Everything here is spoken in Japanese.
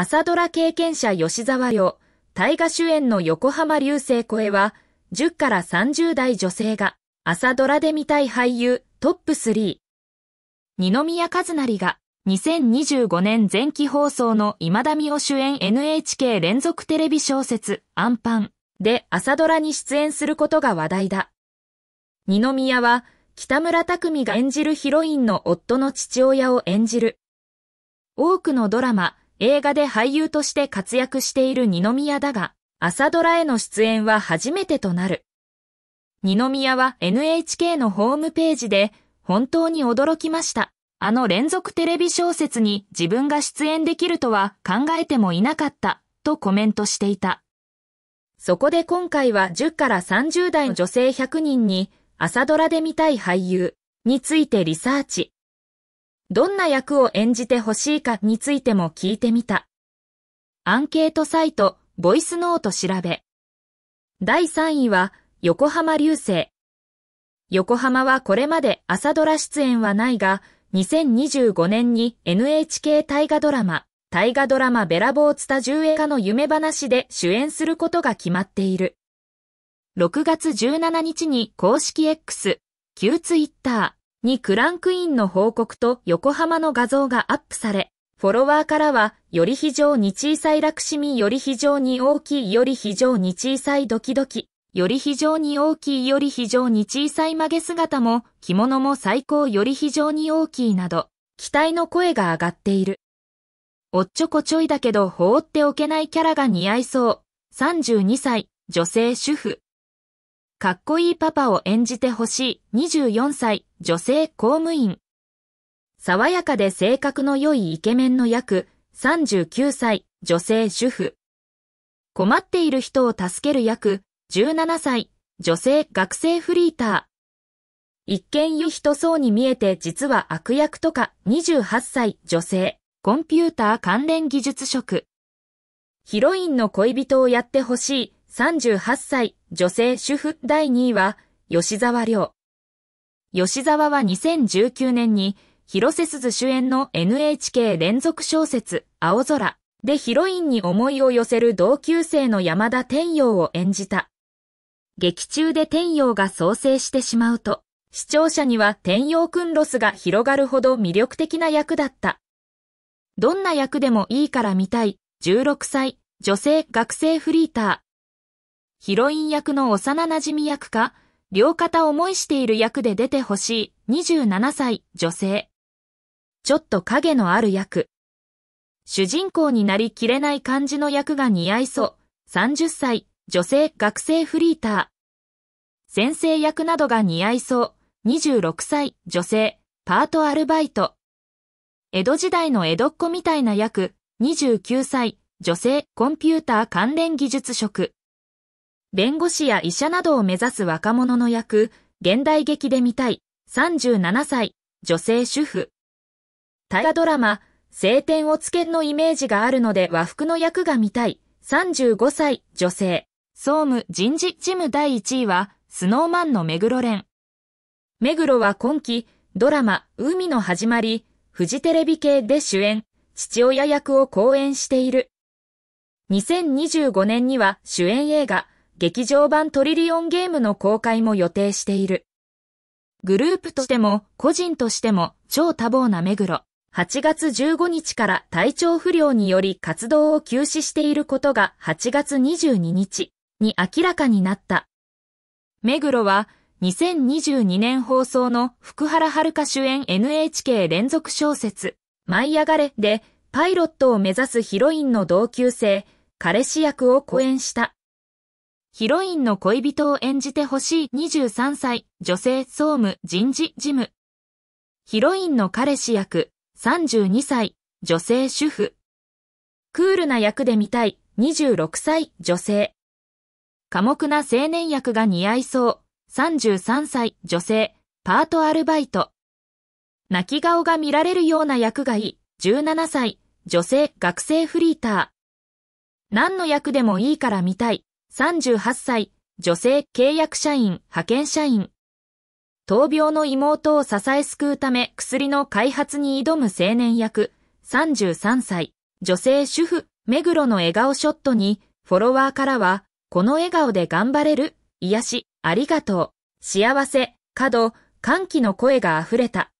朝ドラ経験者吉沢亮、大河主演の横浜流星声は、10から30代女性が、朝ドラで見たい俳優トップ3。二宮和也が、2025年前期放送の今田美桜主演 NHK 連続テレビ小説、アンパンで朝ドラに出演することが話題だ。二宮は、北村匠海が演じるヒロインの夫の父親を演じる。多くのドラマ、映画で俳優として活躍している二宮だが、朝ドラへの出演は初めてとなる。二宮は NHK のホームページで、本当に驚きました。あの連続テレビ小説に自分が出演できるとは考えてもいなかった、とコメントしていた。そこで今回は10から30代の女性100人に、朝ドラで見たい俳優についてリサーチ。どんな役を演じてほしいかについても聞いてみた。アンケートサイト、ボイスノート調べ。第3位は、横浜流星。横浜はこれまで朝ドラ出演はないが、2025年に NHK 大河ドラマ、大河ドラマベラボーツタ10映画の夢話で主演することが決まっている。6月17日に公式 X、旧ツイッター、にクランクインの報告と横浜の画像がアップされ、フォロワーからは、より非常に小さい楽しみ、より非常に大きい、より非常に小さいドキドキ、より非常に大きい、より非常に小さい曲げ姿も、着物も最高、より非常に大きいなど、期待の声が上がっている。おっちょこちょいだけど放っておけないキャラが似合いそう。32歳、女性主婦。かっこいいパパを演じてほしい24歳女性公務員。爽やかで性格の良いイケメンの役39歳女性主婦。困っている人を助ける役17歳女性学生フリーター。一見良い人そうに見えて実は悪役とか28歳女性コンピューター関連技術職。ヒロインの恋人をやってほしい38歳、女性主婦第2位は、吉沢亮。吉沢は2019年に、広瀬すず主演の NHK 連続小説、青空でヒロインに思いを寄せる同級生の山田天陽を演じた。劇中で天陽が創生してしまうと、視聴者には天陽くんロスが広がるほど魅力的な役だった。どんな役でもいいから見たい、16歳、女性学生フリーター。ヒロイン役の幼馴染役か、両肩思いしている役で出てほしい27歳女性。ちょっと影のある役。主人公になりきれない感じの役が似合いそう。30歳女性学生フリーター。先生役などが似合いそう。26歳女性パートアルバイト。江戸時代の江戸っ子みたいな役。29歳女性コンピューター関連技術職。弁護士や医者などを目指す若者の役、現代劇で見たい、37歳、女性主婦。大河ドラマ、晴天をつけのイメージがあるので和服の役が見たい、35歳、女性。総務人事事務第1位は、スノーマンの目黒連。目黒は今季、ドラマ、海の始まり、フジテレビ系で主演、父親役を講演している。2025年には主演映画、劇場版トリリオンゲームの公開も予定している。グループとしても個人としても超多忙な目黒。8月15日から体調不良により活動を休止していることが8月22日に明らかになった。目黒は2022年放送の福原遥主演 NHK 連続小説舞い上がれでパイロットを目指すヒロインの同級生、彼氏役を講演した。ヒロインの恋人を演じてほしい23歳、女性総務人事事務。ヒロインの彼氏役、32歳、女性主婦。クールな役で見たい、26歳、女性。寡黙な青年役が似合いそう、33歳、女性、パートアルバイト。泣き顔が見られるような役がいい、17歳、女性、学生フリーター。何の役でもいいから見たい、38歳、女性契約社員、派遣社員。闘病の妹を支え救うため薬の開発に挑む青年役、33歳、女性主婦、目黒の笑顔ショットに、フォロワーからは、この笑顔で頑張れる、癒し、ありがとう、幸せ、角、歓喜の声が溢れた。